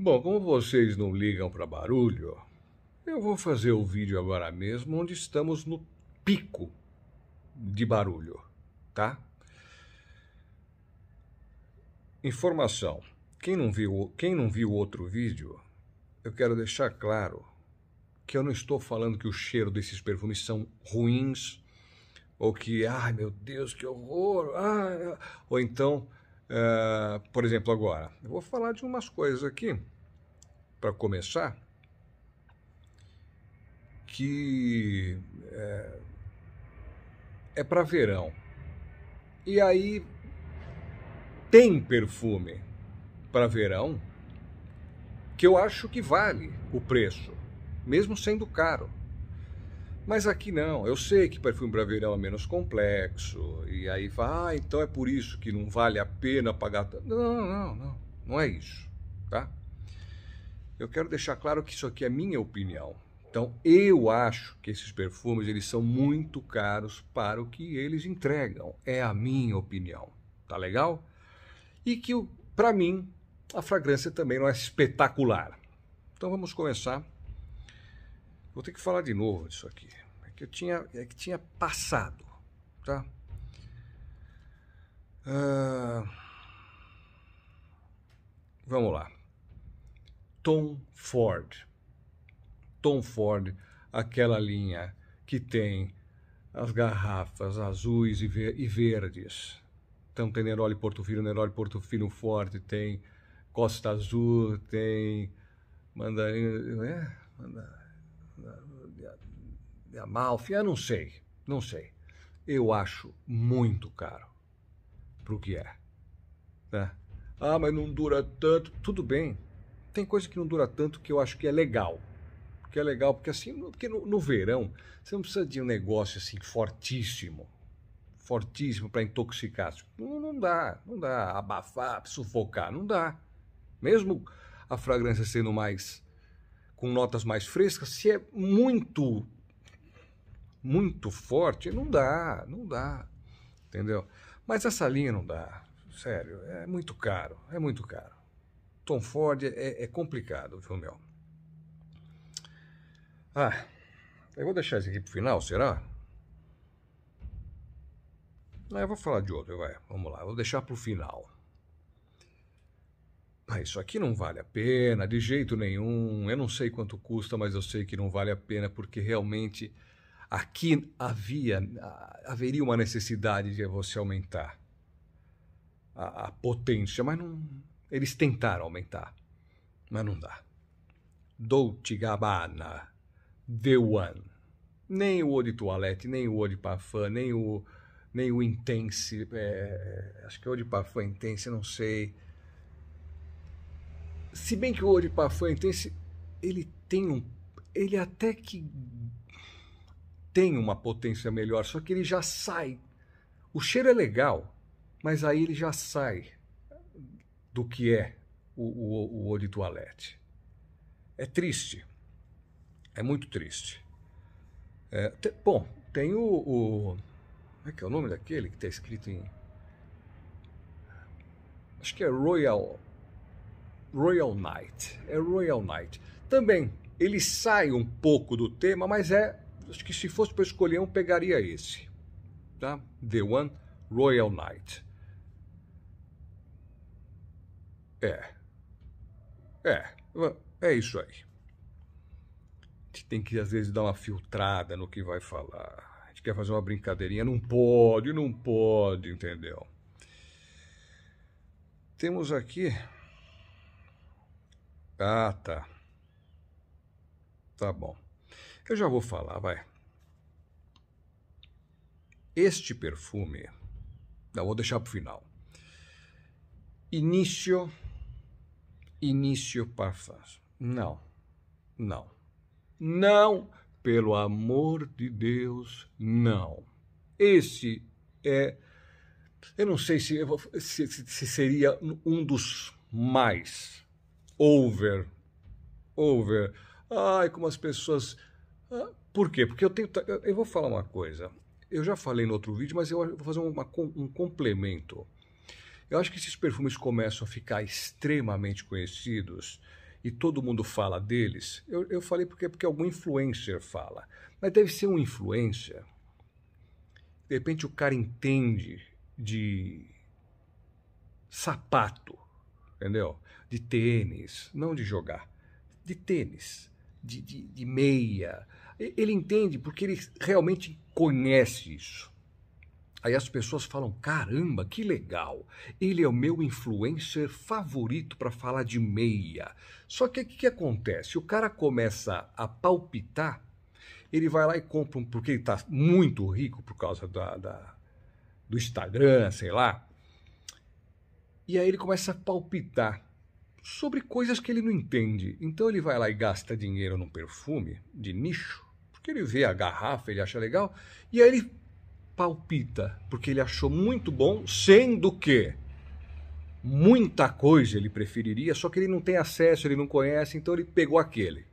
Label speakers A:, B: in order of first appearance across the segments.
A: Bom, como vocês não ligam para barulho, eu vou fazer o vídeo agora mesmo onde estamos no pico de barulho, tá? Informação. Quem não viu, quem não viu outro vídeo, eu quero deixar claro que eu não estou falando que o cheiro desses perfumes são ruins ou que, ai meu Deus, que horror, ah, ou então Uh, por exemplo, agora, eu vou falar de umas coisas aqui, para começar, que eh, é, é para verão. E aí tem perfume para verão que eu acho que vale o preço, mesmo sendo caro. Mas aqui não, eu sei que perfume para verão é menos complexo, e aí fala, ah, então é por isso que não vale a pena pagar. Não, não, não, não é isso, tá? Eu quero deixar claro que isso aqui é minha opinião. Então eu acho que esses perfumes eles são muito caros para o que eles entregam. É a minha opinião, tá legal? E que para mim a fragrância também não é espetacular. Então vamos começar. Vou ter que falar de novo disso aqui que eu tinha, é, que tinha passado, tá? Uh, vamos lá. Tom Ford. Tom Ford, aquela linha que tem as garrafas azuis e, ver e verdes. Tá então tem Neroli Portofino, Porto né? Portofino Forte, tem Costa Azul, tem mandarim É? Né? Mandarina Amalfi, eu não sei, não sei. Eu acho muito caro para o que é. Né? Ah, mas não dura tanto. Tudo bem. Tem coisa que não dura tanto que eu acho que é legal. Que é legal, porque assim, porque no, no verão você não precisa de um negócio assim fortíssimo, fortíssimo para intoxicar. Não, não dá, não dá. Abafar, sufocar, não dá. Mesmo a fragrância sendo mais com notas mais frescas, se é muito muito forte, não dá, não dá. Entendeu? Mas essa linha não dá. Sério, é muito caro, é muito caro. Tom Ford é, é complicado, viu, meu? Ah, eu vou deixar isso aqui pro final, será? Não, ah, eu vou falar de outro, vai. Vamos lá, eu vou deixar pro final. Ah, isso aqui não vale a pena, de jeito nenhum. Eu não sei quanto custa, mas eu sei que não vale a pena porque realmente aqui havia, haveria uma necessidade de você aumentar a, a potência, mas não, eles tentaram aumentar, mas não dá. Dolce Gabbana, The One. Nem o Eau de Toilette, nem o Eau de Parfum, nem o, nem o Intense, é, acho que é o Eau de Parfum Intense, não sei. Se bem que o Eau de Parfum Intense, ele tem um, ele até que tem uma potência melhor, só que ele já sai. O cheiro é legal, mas aí ele já sai do que é o, o, o eau de toilette. É triste. É muito triste. É, te, bom, tem o, o, Como é que é o nome daquele que está escrito em. Acho que é Royal. Royal Night. É Royal Night. Também, ele sai um pouco do tema, mas é acho que se fosse para escolher um, pegaria esse. Tá? The One Royal Knight. É. É. É isso aí. A gente tem que, às vezes, dar uma filtrada no que vai falar. A gente quer fazer uma brincadeirinha. Não pode, não pode, entendeu? Temos aqui. Ah, tá. Tá bom. Eu já vou falar, vai. Este perfume. eu vou deixar para o final. Início. Início Parfums. Não. Não. Não. Pelo amor de Deus, não. Esse é. Eu não sei se, se, se seria um dos mais over. Over. Ai, como as pessoas por quê? Porque eu tenho. Eu vou falar uma coisa. Eu já falei no outro vídeo, mas eu vou fazer uma, um complemento. Eu acho que esses perfumes começam a ficar extremamente conhecidos e todo mundo fala deles. Eu, eu falei porque, porque algum influencer fala. Mas deve ser um influencer. De repente o cara entende de sapato, entendeu? De tênis, não de jogar, de tênis de, de, de meia. Ele entende porque ele realmente conhece isso. Aí as pessoas falam: caramba, que legal! Ele é o meu influencer favorito para falar de meia. Só que o que, que, acontece? O cara começa a palpitar, ele vai lá e compra um, porque ele está muito rico por causa da, da, do Instagram, sei lá. E aí ele começa a palpitar sobre coisas que ele não entende. Então ele vai lá e gasta dinheiro num perfume de nicho, porque ele vê a garrafa, ele acha legal, e aí ele palpita, porque ele achou muito bom, sendo que muita coisa ele preferiria, só que ele não tem acesso, ele não conhece, então ele pegou aquele.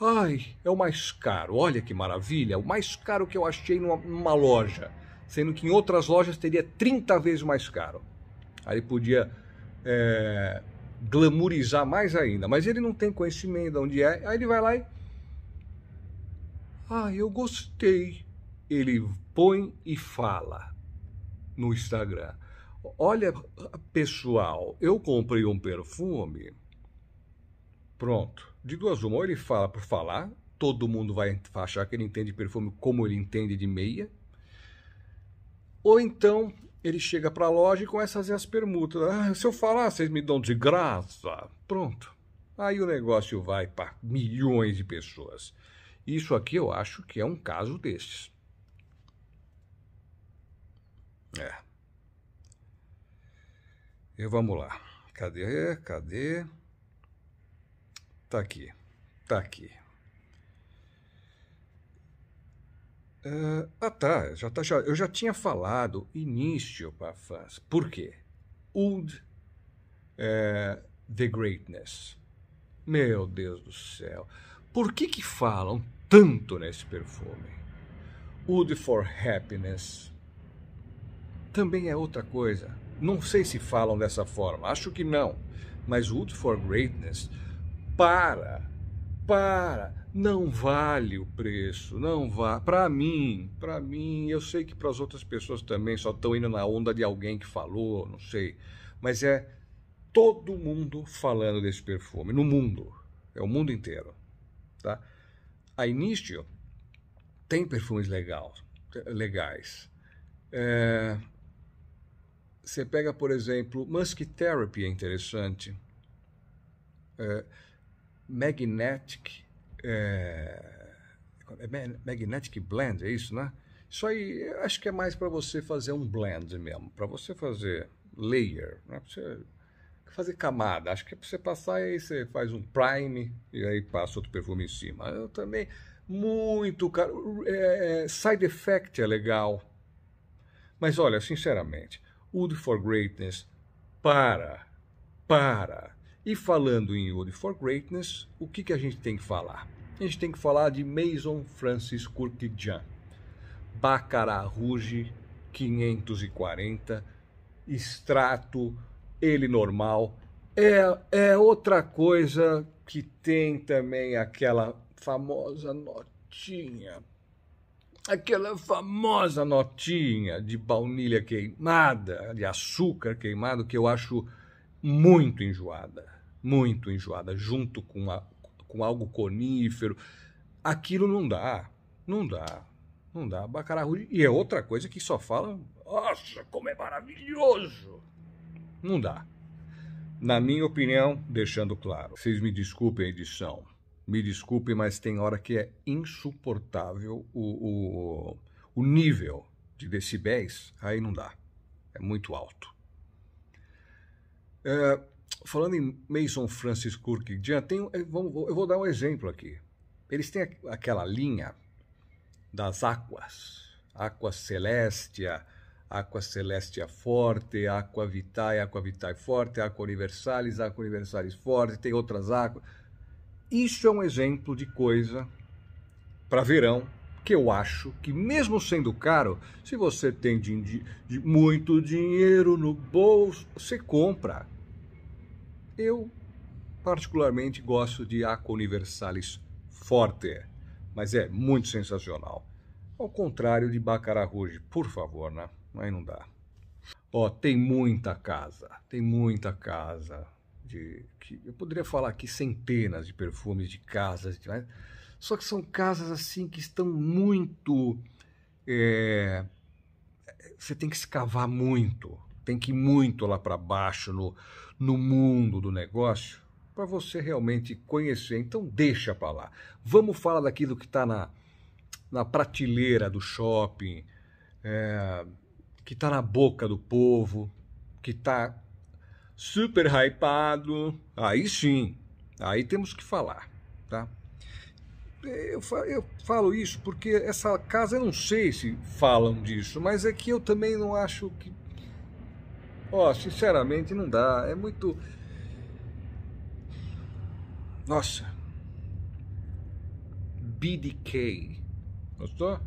A: Ai, é o mais caro, olha que maravilha, o mais caro que eu achei numa, numa loja, sendo que em outras lojas teria 30 vezes mais caro. Aí ele podia é, glamourizar mais ainda. Mas ele não tem conhecimento de onde é, aí ele vai lá e. Ah, eu gostei. Ele põe e fala no Instagram. Olha, pessoal, eu comprei um perfume. Pronto. De duas uma, ou ele fala por falar, todo mundo vai achar que ele entende perfume como ele entende de meia. Ou então ele chega para a loja e começa a fazer as permutas. Ah, se eu falar, vocês me dão de graça. Pronto. Aí o negócio vai para milhões de pessoas. Isso aqui eu acho que é um caso desses. É. E vamos lá. Cadê? Cadê? Tá aqui. Tá aqui. Uh, ah, tá. Já tá já, eu já tinha falado início para fãs. Por quê? Old uh, The Greatness. Meu Deus do céu. Por que que falam tanto nesse perfume? Wood for Happiness. Também é outra coisa. Não sei se falam dessa forma. Acho que não. Mas wood for Greatness para, para não vale o preço, não vá. Para mim, para mim, eu sei que para as outras pessoas também só estão indo na onda de alguém que falou, não sei, mas é todo mundo falando desse perfume no mundo, é o mundo inteiro, tá? A Inistio tem perfumes legal, legais. É, você pega, por exemplo, Musk Therapy é interessante. É, Magnetic é, é Magnetic Blend, é isso, né? Isso aí, acho que é mais para você fazer um blend mesmo, para você fazer layer, né? Pra você fazer camada. Acho que é para você passar e aí você faz um prime e aí passa outro perfume em cima. Eu também, muito caro. É, side effect é legal. Mas olha, sinceramente, Wood for Greatness, para, para e falando em Wood for Greatness, o que, que a gente tem que falar? A gente tem que falar de Mason Francis Kurkdjian, Baccarat Rouge 540, extrato, ele normal. É, é outra coisa que tem também aquela famosa notinha, aquela famosa notinha de baunilha queimada, de açúcar queimado, que eu acho muito enjoada muito enjoada, junto com, a, com algo conífero. Aquilo não dá, não dá, não dá. Bacaraú, e é outra coisa que só fala, nossa, como é maravilhoso. Não dá. Na minha opinião, deixando claro, vocês me desculpem a edição, me desculpem, mas tem hora que é insuportável o, o, o nível de decibéis, aí não dá. É muito alto. É, falando em Mason Francis Crick, Jean, tem, eu, eh, vou, eu vou dar um exemplo aqui. Eles têm aquela linha das águas, Água celestia, Água celestia forte, Água vitae, Água vitae forte, Água universalis, Água universalis forte, tem outras águas. Isso é um exemplo de coisa para verão que eu acho que mesmo sendo caro, se você tem de, de, de muito dinheiro no bolso, você compra eu, particularmente, gosto de Aqua Universalis Forte, mas é muito sensacional. Ao contrário de Baccarat Rouge, por favor, né? Aí não dá. Ó, tem muita casa, tem muita casa. De, que, eu poderia falar aqui centenas de perfumes de casas, né? só que são casas assim que estão muito. É, você tem que escavar muito tem que ir muito lá para baixo no, no mundo do negócio para você realmente conhecer. Então deixa para lá. Vamos falar daquilo que está na, na prateleira do shopping, é, que está na boca do povo, que está super hypado. Aí sim, aí temos que falar, tá? Eu, eu falo isso porque essa casa, eu não sei se falam disso, mas é que eu também não acho que Ó, oh, sinceramente não dá. É muito. Nossa. BDK. Gostou?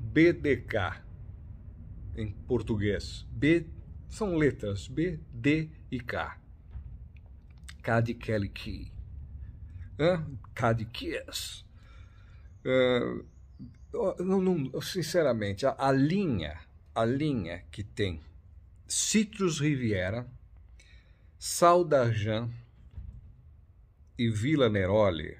A: BDK. Em português. B são letras B, D e K. K de Kelly Key. Hã? K de Kiss. Uh, não, não, sinceramente, a, a linha, a linha que tem Citrus Riviera, Sal d'Argent e Vila Neroli.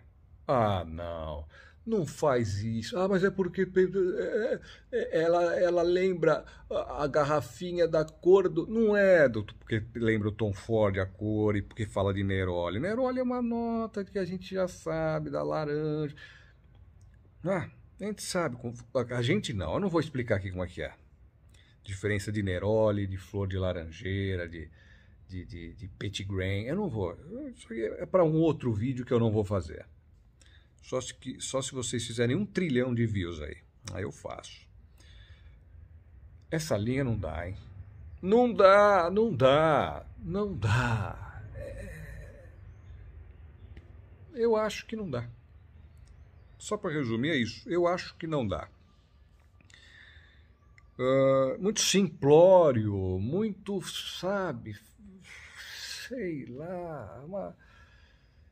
A: Ah, não, não faz isso. Ah, mas é porque é, é, ela, ela lembra a garrafinha da cor do. Não é do, porque lembra o Tom Ford, a cor, e porque fala de Neroli. Neroli é uma nota que a gente já sabe, da laranja. Ah, a gente sabe. A gente não, eu não vou explicar aqui como é que é diferença de neroli, de flor de laranjeira, de, de, de, de Eu não vou. Isso é para um outro vídeo que eu não vou fazer. Só se, que, só se vocês fizerem um trilhão de views aí. Aí eu faço. Essa linha não dá, hein? Não dá, não dá, não dá. É... Eu acho que não dá. Só para resumir, é isso. Eu acho que não dá uh, muito simplório, muito, sabe, sei lá, uma...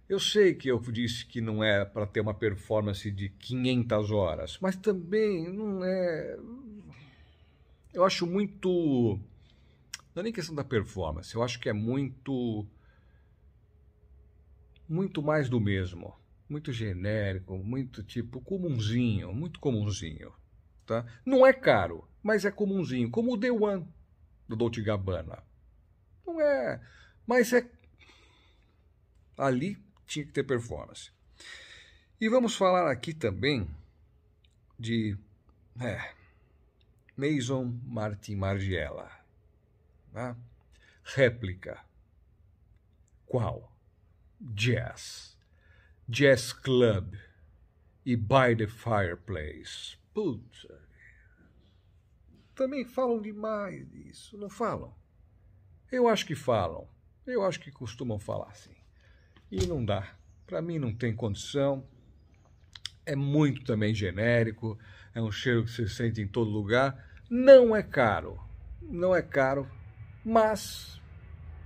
A: Eu sei que eu disse que não é para ter uma performance de 500 horas, mas também não é. Eu acho muito. Não é nem questão da performance, eu acho que é muito. Muito mais do mesmo. Muito genérico, muito tipo comunzinho, muito comunzinho. Tá? Não é caro mas é comumzinho, como o The One do Dolce Gabbana. Não é, mas é ali tinha que ter performance. E vamos falar aqui também de é, Mason Martin Margiela. Né? Réplica. Qual? Jazz. Jazz Club e By the Fireplace. Putz, também falam demais disso, não falam? Eu acho que falam. Eu acho que costumam falar assim. E não dá. Para mim não tem condição. É muito também genérico, é um cheiro que você sente em todo lugar. Não é caro. Não é caro, mas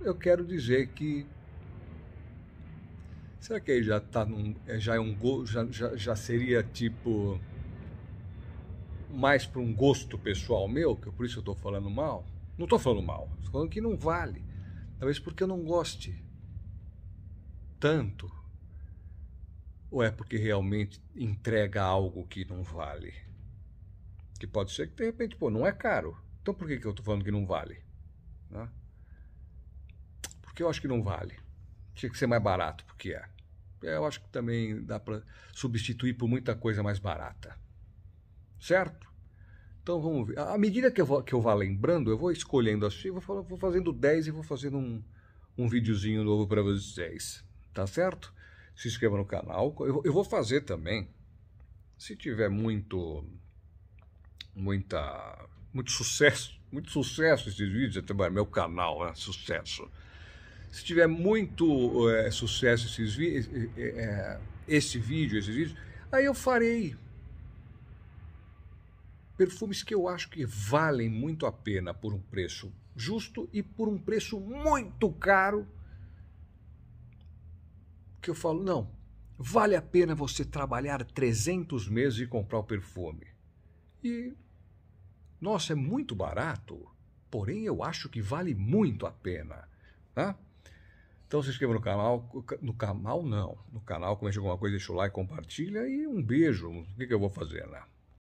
A: eu quero dizer que será que ele já tá num, já é um gol, já, já, já seria tipo mais para um gosto pessoal meu, que por isso eu estou falando mal. Não estou falando mal, estou falando que não vale. Talvez porque eu não goste tanto. Ou é porque realmente entrega algo que não vale? Que pode ser que de repente, pô, não é caro. Então por que, que eu estou falando que não vale? Né? Porque eu acho que não vale. Tinha que ser mais barato, porque é. Eu acho que também dá para substituir por muita coisa mais barata certo? Então vamos ver. À medida que eu, vou, que eu vá lembrando, eu vou escolhendo assim, vou, vou fazendo 10 e vou fazendo um, um videozinho novo para vocês, tá certo? Se inscreva no canal. Eu, eu vou fazer também, se tiver muito, muita, muito sucesso, muito sucesso esses vídeos, até meu canal é né? sucesso. Se tiver muito é, sucesso esses, é, esse vídeo, esses vídeos, aí eu farei Perfumes que eu acho que valem muito a pena por um preço justo e por um preço muito caro. Que eu falo, não, vale a pena você trabalhar 300 meses e comprar o perfume. E, nossa, é muito barato, porém eu acho que vale muito a pena. Tá? Então se inscreva no canal, no canal não, no canal, comente alguma coisa, deixa o like, compartilha e um beijo. O que, que eu vou fazer, né?